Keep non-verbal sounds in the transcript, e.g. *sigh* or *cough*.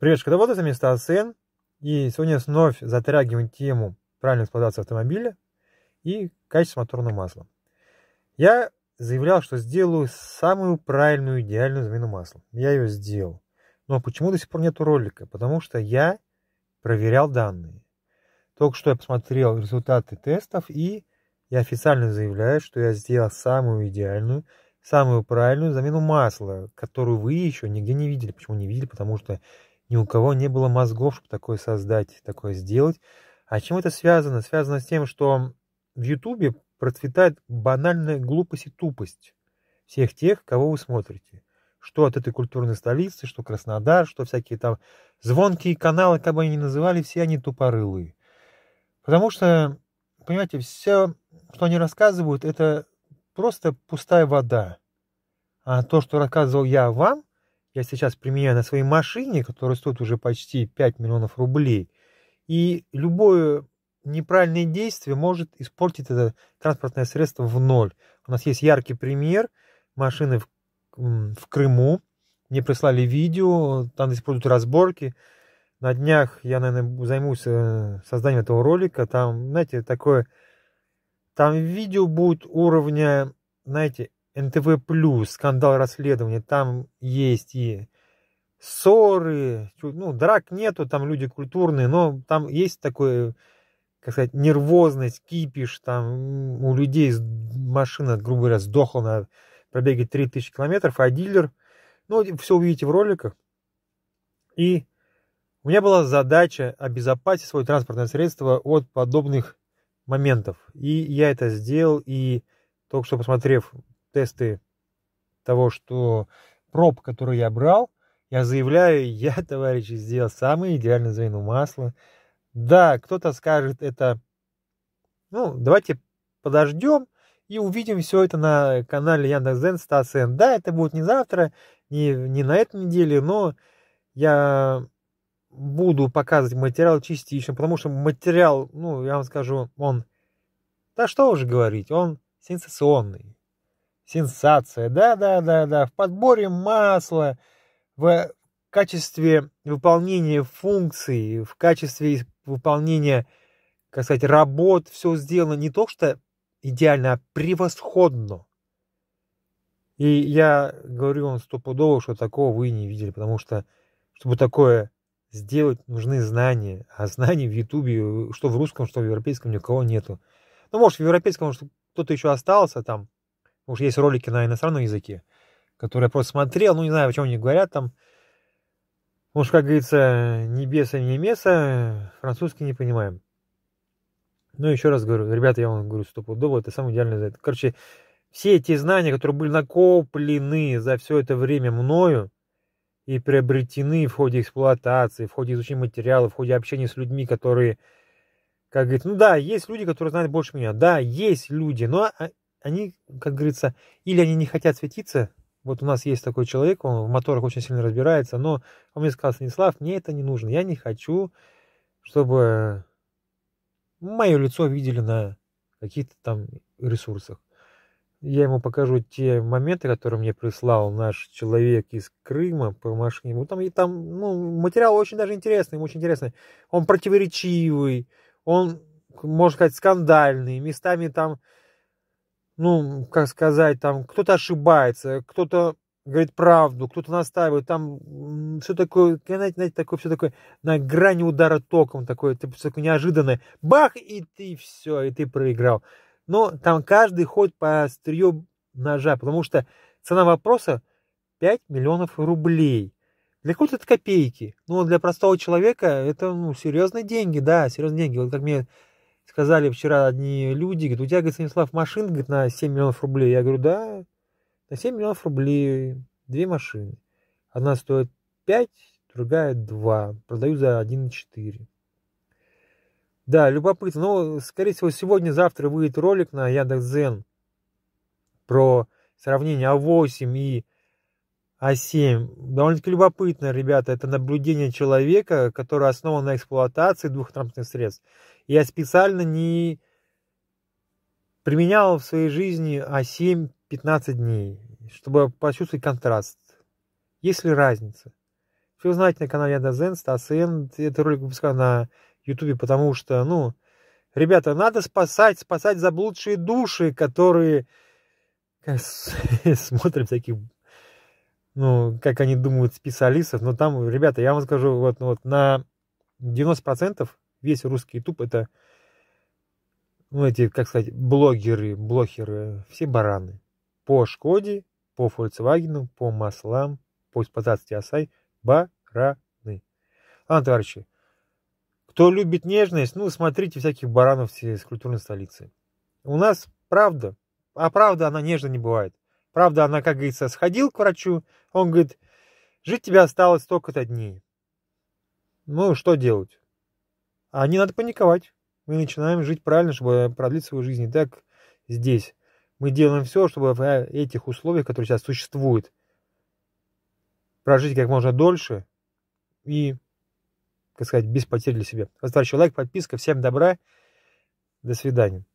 Привет, шкодоводы, это место АСН. И сегодня вновь затрагиваем тему правильной эксплуатации автомобиля и качества моторного масла. Я заявлял, что сделаю самую правильную, идеальную замену масла. Я ее сделал. Но почему до сих пор нет ролика? Потому что я проверял данные. Только что я посмотрел результаты тестов и я официально заявляю, что я сделал самую идеальную, самую правильную замену масла, которую вы еще нигде не видели. Почему не видели? Потому что ни у кого не было мозгов, чтобы такое создать, такое сделать. А чем это связано? Связано с тем, что в Ютубе процветает банальная глупость и тупость всех тех, кого вы смотрите. Что от этой культурной столицы, что Краснодар, что всякие там звонкие каналы, как бы они ни называли, все они тупорылые. Потому что, понимаете, все, что они рассказывают, это просто пустая вода. А то, что рассказывал я вам, я сейчас применяю на своей машине, которая стоит уже почти 5 миллионов рублей, и любое неправильное действие может испортить это транспортное средство в ноль. У нас есть яркий пример машины в, в Крыму. Мне прислали видео, там используют разборки. На днях я, наверное, займусь э, созданием этого ролика. Там, знаете, такое... Там видео будет уровня, знаете, НТВ+, плюс, скандал расследования, там есть и ссоры, ну, драк нету, там люди культурные, но там есть такое, как сказать, нервозность, кипиш, там у людей машина, грубо говоря, сдохла на пробеге 3000 километров, а дилер, ну, все увидите в роликах. И у меня была задача обезопасить свое транспортное средство от подобных моментов. И я это сделал, и только что посмотрев тесты того, что проб, который я брал, я заявляю, *laughs* я, товарищи, сделал самое идеальное звено масла. Да, кто-то скажет это, ну, давайте подождем и увидим все это на канале Яндекс.Зен Стацен. Да, это будет не завтра, не, не на этой неделе, но я буду показывать материал частично, потому что материал, ну, я вам скажу, он, да что уже говорить, он сенсационный. Сенсация, да-да-да-да, в подборе масла, в качестве выполнения функций, в качестве выполнения, как сказать, работ, все сделано не то, что идеально, а превосходно. И я говорю вам стопудово, что такого вы не видели, потому что, чтобы такое сделать, нужны знания. А знаний в Ютубе, что в русском, что в европейском, ни у кого нету. Ну, может, в европейском, что кто-то еще остался там, Уж есть ролики на иностранном языке, которые я просто смотрел, ну не знаю, о чем они говорят там. Уж, как говорится, не беса, ни меса, французский не понимаем. Ну, еще раз говорю, ребята, я вам говорю стопудово, это самое идеальное за это. Короче, все эти знания, которые были накоплены за все это время мною и приобретены в ходе эксплуатации, в ходе изучения материала, в ходе общения с людьми, которые, как говорит, ну да, есть люди, которые знают больше меня, да, есть люди, но а, они, как говорится, или они не хотят светиться, вот у нас есть такой человек, он в моторах очень сильно разбирается, но он мне сказал, Станислав, мне это не нужно, я не хочу, чтобы мое лицо видели на каких-то там ресурсах. Я ему покажу те моменты, которые мне прислал наш человек из Крыма по машине. Ну, там, и там ну, материал очень даже интересный, ему очень интересный. Он противоречивый, он, можно сказать, скандальный, местами там ну, как сказать, там, кто-то ошибается, кто-то говорит правду, кто-то настаивает, там все такое, знаете, знаете, такое, все такое на грани удара током, такое, типа, такое неожиданное, бах, и ты все, и ты проиграл. Но там каждый ходит по острию ножа, потому что цена вопроса 5 миллионов рублей. Для кого-то это копейки, но для простого человека это ну, серьезные деньги, да, серьезные деньги. Вот как мне сказали вчера одни люди, говорят, у тебя, говорит, Станислав, машин говорит, на 7 миллионов рублей. Я говорю, да, на 7 миллионов рублей две машины. Одна стоит 5, другая 2. Продаю за 1,4. Да, любопытно. Но, ну, скорее всего, сегодня-завтра выйдет ролик на Яндекс.Зен про сравнение А8 и а7. Довольно-таки любопытно, ребята, это наблюдение человека, которое основано на эксплуатации двух транспортных средств. Я специально не применял в своей жизни А7 15 дней, чтобы почувствовать контраст. Есть ли разница? Все узнаете на канале Адазен, Стасен. Этот ролик выпускаю на Ютубе, потому что, ну, ребята, надо спасать, спасать заблудшие души, которые э, *laughs* смотрят всякие ну, как они думают, специалистов, но там, ребята, я вам скажу, вот, ну, вот на 90% весь русский YouTube это, ну, эти, как сказать, блогеры, блохеры, все бараны. По Шкоде, по Volkswagen, по маслам, по эксплуатации Асай, бараны. Ладно, товарищи, кто любит нежность, ну, смотрите всяких баранов с культурной столицы. У нас правда, а правда она нежно не бывает. Правда, она, как говорится, сходил к врачу. Он говорит, жить тебе осталось столько-то дней. Ну, что делать? А не надо паниковать. Мы начинаем жить правильно, чтобы продлить свою жизнь. И так здесь. Мы делаем все, чтобы в этих условиях, которые сейчас существуют, прожить как можно дольше и, так сказать, без потерь для себя. Вас, лайк, подписка. Всем добра. До свидания.